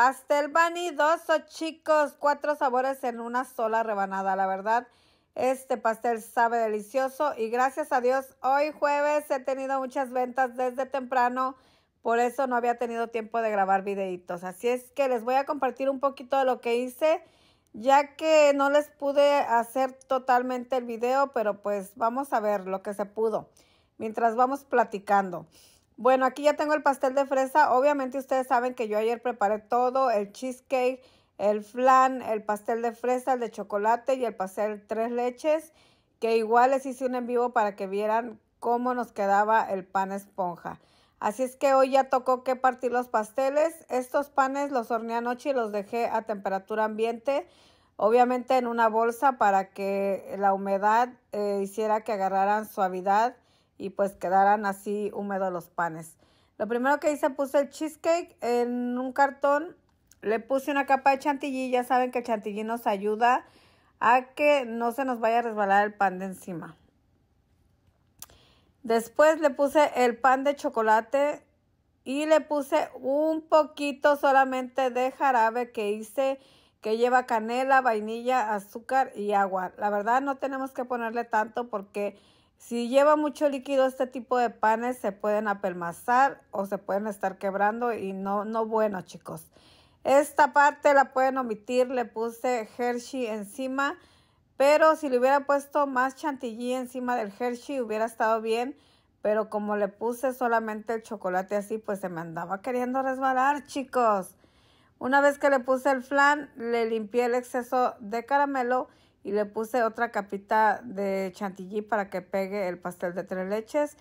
Pastel vanidoso, chicos. Cuatro sabores en una sola rebanada. La verdad, este pastel sabe delicioso y gracias a Dios, hoy jueves he tenido muchas ventas desde temprano. Por eso no había tenido tiempo de grabar videitos. Así es que les voy a compartir un poquito de lo que hice, ya que no les pude hacer totalmente el video, pero pues vamos a ver lo que se pudo mientras vamos platicando. Bueno, aquí ya tengo el pastel de fresa. Obviamente ustedes saben que yo ayer preparé todo, el cheesecake, el flan, el pastel de fresa, el de chocolate y el pastel tres leches, que igual les hice un en vivo para que vieran cómo nos quedaba el pan esponja. Así es que hoy ya tocó que partir los pasteles. Estos panes los horneé anoche y los dejé a temperatura ambiente, obviamente en una bolsa para que la humedad eh, hiciera que agarraran suavidad y pues quedaran así húmedos los panes. Lo primero que hice puse el cheesecake en un cartón, le puse una capa de chantilly, ya saben que el chantilly nos ayuda a que no se nos vaya a resbalar el pan de encima. Después le puse el pan de chocolate y le puse un poquito solamente de jarabe que hice que lleva canela, vainilla, azúcar y agua. La verdad no tenemos que ponerle tanto porque si lleva mucho líquido este tipo de panes se pueden apelmazar o se pueden estar quebrando y no, no bueno chicos. Esta parte la pueden omitir, le puse Hershey encima, pero si le hubiera puesto más chantilly encima del Hershey hubiera estado bien, pero como le puse solamente el chocolate así, pues se me andaba queriendo resbalar chicos. Una vez que le puse el flan, le limpié el exceso de caramelo y le puse otra capita de chantilly para que pegue el pastel de tres leches.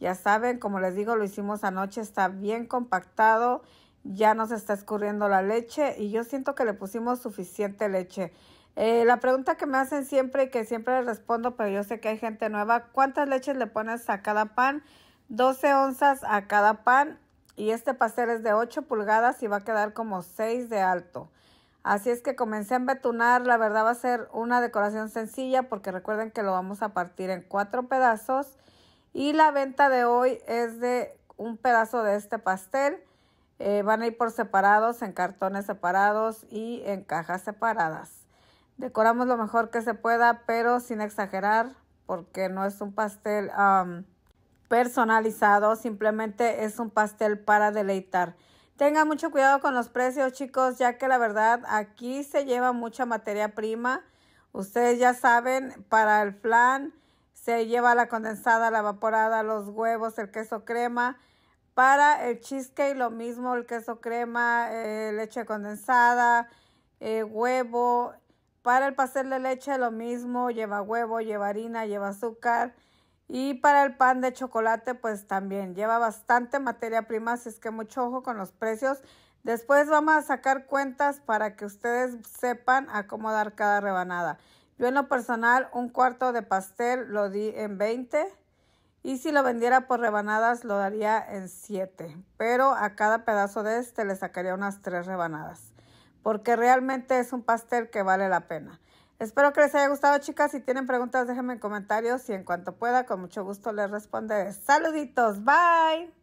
Ya saben, como les digo, lo hicimos anoche, está bien compactado, ya no se está escurriendo la leche y yo siento que le pusimos suficiente leche. Eh, la pregunta que me hacen siempre y que siempre les respondo, pero yo sé que hay gente nueva, ¿cuántas leches le pones a cada pan? 12 onzas a cada pan y este pastel es de 8 pulgadas y va a quedar como 6 de alto. Así es que comencé a embetunar, la verdad va a ser una decoración sencilla porque recuerden que lo vamos a partir en cuatro pedazos y la venta de hoy es de un pedazo de este pastel. Eh, van a ir por separados, en cartones separados y en cajas separadas. Decoramos lo mejor que se pueda, pero sin exagerar porque no es un pastel personalizado, simplemente es un pastel para deleitar. Tengan mucho cuidado con los precios, chicos, ya que la verdad aquí se lleva mucha materia prima. Ustedes ya saben, para el flan se lleva la condensada, la evaporada, los huevos, el queso crema. Para el cheesecake lo mismo, el queso crema, eh, leche condensada, eh, huevo. Para el pastel de leche lo mismo, lleva huevo, lleva harina, lleva azúcar. Y para el pan de chocolate, pues también lleva bastante materia prima, así es que mucho ojo con los precios. Después vamos a sacar cuentas para que ustedes sepan acomodar cada rebanada. Yo en lo personal, un cuarto de pastel lo di en 20 y si lo vendiera por rebanadas lo daría en 7, pero a cada pedazo de este le sacaría unas 3 rebanadas, porque realmente es un pastel que vale la pena. Espero que les haya gustado, chicas. Si tienen preguntas, déjenme en comentarios y en cuanto pueda, con mucho gusto les responderé. Saluditos, bye.